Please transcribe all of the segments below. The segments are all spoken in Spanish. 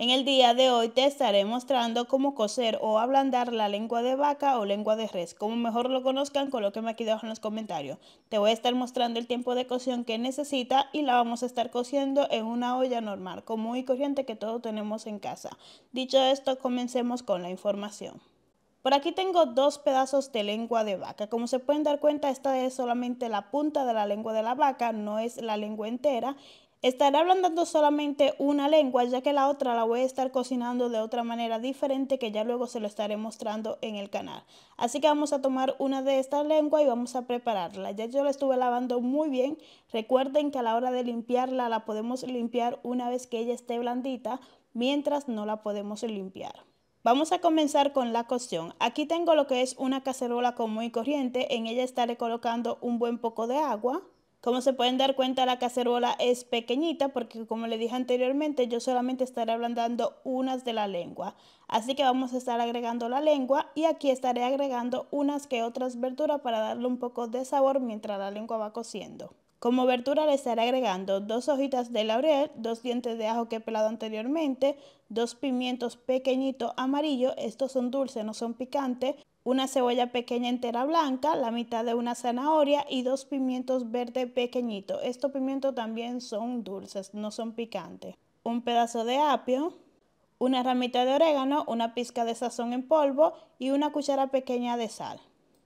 En el día de hoy te estaré mostrando cómo coser o ablandar la lengua de vaca o lengua de res. Como mejor lo conozcan, colóquenme aquí debajo en los comentarios. Te voy a estar mostrando el tiempo de cocción que necesita y la vamos a estar cociendo en una olla normal, común y corriente que todos tenemos en casa. Dicho esto, comencemos con la información. Por aquí tengo dos pedazos de lengua de vaca. Como se pueden dar cuenta, esta es solamente la punta de la lengua de la vaca, no es la lengua entera. Estaré hablando solamente una lengua, ya que la otra la voy a estar cocinando de otra manera diferente que ya luego se lo estaré mostrando en el canal. Así que vamos a tomar una de estas lenguas y vamos a prepararla. Ya yo la estuve lavando muy bien. Recuerden que a la hora de limpiarla la podemos limpiar una vez que ella esté blandita, mientras no la podemos limpiar. Vamos a comenzar con la cocción. Aquí tengo lo que es una cacerola con muy corriente. En ella estaré colocando un buen poco de agua. Como se pueden dar cuenta, la cacerola es pequeñita porque como le dije anteriormente, yo solamente estaré ablandando unas de la lengua. Así que vamos a estar agregando la lengua y aquí estaré agregando unas que otras verduras para darle un poco de sabor mientras la lengua va cociendo. Como verdura le estaré agregando dos hojitas de laurel, dos dientes de ajo que he pelado anteriormente, dos pimientos pequeñitos amarillos, estos son dulces, no son picantes, una cebolla pequeña entera blanca, la mitad de una zanahoria y dos pimientos verdes pequeñitos. Estos pimientos también son dulces, no son picantes. Un pedazo de apio, una ramita de orégano, una pizca de sazón en polvo y una cuchara pequeña de sal.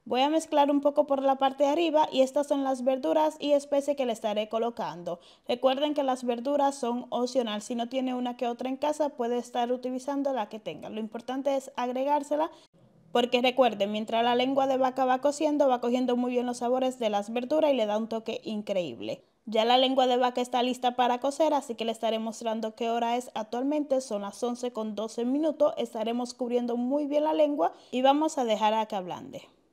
Voy a mezclar un poco por la parte de arriba y estas son las verduras y especies que le estaré colocando. Recuerden que las verduras son opcional, si no tiene una que otra en casa puede estar utilizando la que tenga. Lo importante es agregársela porque recuerden, mientras la lengua de vaca va cociendo, va cogiendo muy bien los sabores de las verduras y le da un toque increíble. Ya la lengua de vaca está lista para cocer, así que le estaré mostrando qué hora es actualmente. Son las 11 con 12 minutos. Estaremos cubriendo muy bien la lengua y vamos a dejar a que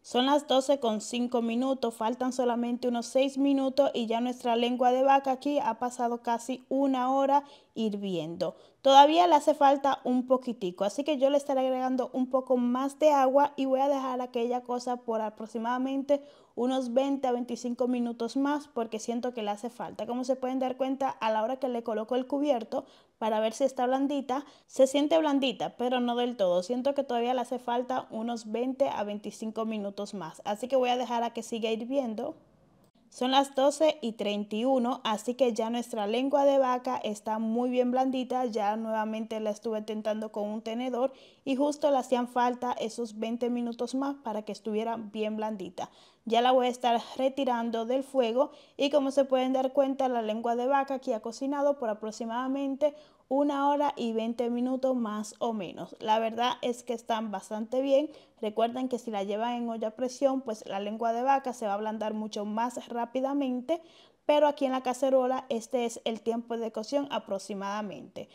son las 12 con 5 minutos, faltan solamente unos 6 minutos y ya nuestra lengua de vaca aquí ha pasado casi una hora hirviendo. Todavía le hace falta un poquitico, así que yo le estaré agregando un poco más de agua y voy a dejar aquella cosa por aproximadamente unos 20 a 25 minutos más porque siento que le hace falta. Como se pueden dar cuenta, a la hora que le coloco el cubierto, para ver si está blandita. Se siente blandita, pero no del todo. Siento que todavía le hace falta unos 20 a 25 minutos más. Así que voy a dejar a que siga hirviendo. Son las 12 y 31, así que ya nuestra lengua de vaca está muy bien blandita. Ya nuevamente la estuve tentando con un tenedor y justo le hacían falta esos 20 minutos más para que estuviera bien blandita. Ya la voy a estar retirando del fuego y como se pueden dar cuenta la lengua de vaca aquí ha cocinado por aproximadamente una hora y 20 minutos más o menos. La verdad es que están bastante bien. Recuerden que si la llevan en olla a presión, pues la lengua de vaca se va a ablandar mucho más rápidamente, pero aquí en la cacerola este es el tiempo de cocción aproximadamente.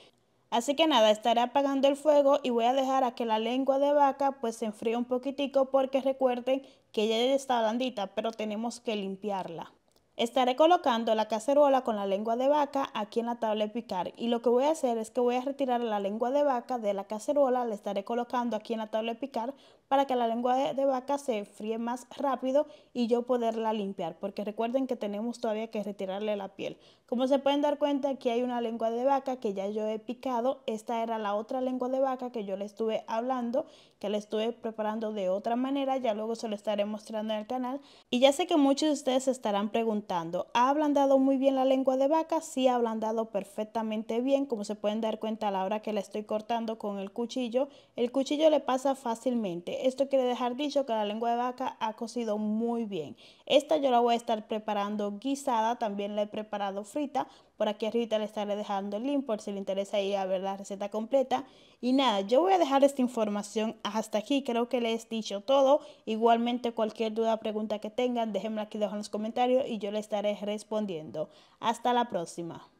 Así que nada, estaré apagando el fuego y voy a dejar a que la lengua de vaca pues se enfríe un poquitico porque recuerden que ya está blandita, pero tenemos que limpiarla. Estaré colocando la cacerola con la lengua de vaca aquí en la tabla de picar y lo que voy a hacer es que voy a retirar la lengua de vaca de la cacerola, la estaré colocando aquí en la tabla de picar para que la lengua de, vaca se fríe más rápido y yo poderla limpiar, porque recuerden que tenemos todavía que retirarle la piel. Como se pueden dar cuenta, aquí hay una lengua de vaca que ya yo he picado. Esta era la otra lengua de vaca que yo le estuve hablando, que le estuve preparando de otra manera, ya luego se lo estaré mostrando en el canal. Y ya sé que muchos de ustedes estarán preguntando, ¿ha ablandado muy bien la lengua de vaca? Sí, ha ablandado perfectamente bien, como se pueden dar cuenta a la hora que la estoy cortando con el cuchillo. El cuchillo le pasa fácilmente esto quiere dejar dicho que la lengua de vaca ha cocido muy bien. Esta yo la voy a estar preparando guisada, también la he preparado frita. Por aquí arriba le estaré dejando el link por si le interesa ir a ver la receta completa. Y nada, yo voy a dejar esta información hasta aquí. Creo que les he dicho todo. Igualmente cualquier duda o pregunta que tengan, déjenmela aquí debajo en los comentarios y yo le estaré respondiendo. Hasta la próxima.